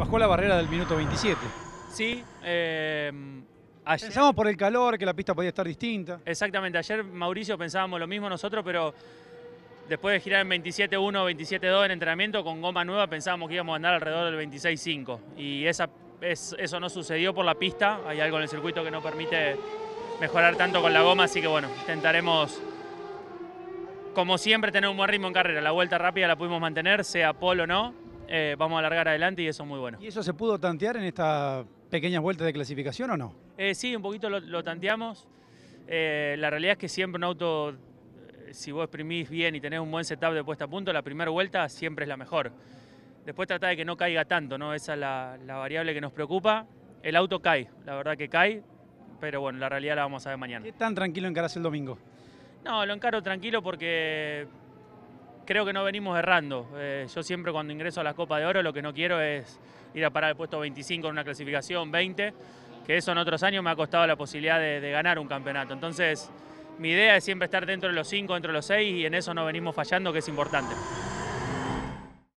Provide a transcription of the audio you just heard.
bajó la barrera del minuto 27. Sí. Eh, Pensamos por el calor, que la pista podía estar distinta. Exactamente. Ayer, Mauricio, pensábamos lo mismo nosotros, pero después de girar en 27-1, 27-2 en entrenamiento, con goma nueva pensábamos que íbamos a andar alrededor del 26-5. Y esa, eso no sucedió por la pista. Hay algo en el circuito que no permite mejorar tanto con la goma, así que bueno, intentaremos como siempre, tener un buen ritmo en carrera. La vuelta rápida la pudimos mantener, sea polo o no. Eh, vamos a alargar adelante y eso es muy bueno. ¿Y eso se pudo tantear en estas pequeñas vueltas de clasificación o no? Eh, sí, un poquito lo, tanteamos. Eh, la realidad es que siempre un auto, si vos exprimís bien y tenés un buen setup de puesta a punto, la primera vuelta siempre es la mejor. Después trata de que no caiga tanto, ¿no? Esa es la, la variable que nos preocupa. El auto cae, la verdad que cae, pero bueno, la realidad la vamos a ver mañana. ¿Qué tan tranquilo encarás el domingo? No, lo encaro tranquilo porque creo que no venimos errando. Eh, yo siempre cuando ingreso a la Copa de Oro lo que no quiero es ir a parar el puesto 25 en una clasificación 20, que eso en otros años me ha costado la posibilidad de, de ganar un campeonato. Entonces, mi idea es siempre estar dentro de los 5, dentro de los 6 y en eso no venimos fallando, que es importante.